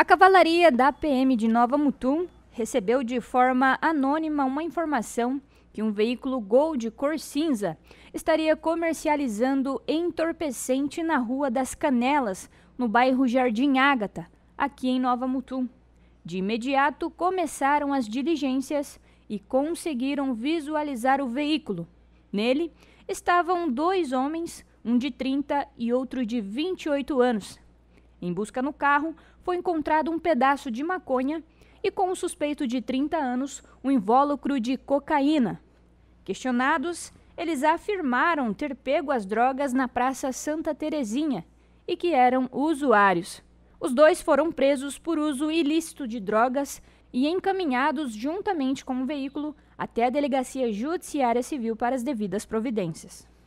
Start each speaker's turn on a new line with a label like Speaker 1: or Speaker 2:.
Speaker 1: A cavalaria da PM de Nova Mutum recebeu de forma anônima uma informação que um veículo Gol de cor cinza estaria comercializando entorpecente na Rua das Canelas, no bairro Jardim Ágata, aqui em Nova Mutum. De imediato começaram as diligências e conseguiram visualizar o veículo. Nele estavam dois homens, um de 30 e outro de 28 anos em busca no carro, foi encontrado um pedaço de maconha e, com o um suspeito de 30 anos, um invólucro de cocaína. Questionados, eles afirmaram ter pego as drogas na Praça Santa Terezinha e que eram usuários. Os dois foram presos por uso ilícito de drogas e encaminhados juntamente com o veículo até a Delegacia Judiciária Civil para as devidas providências.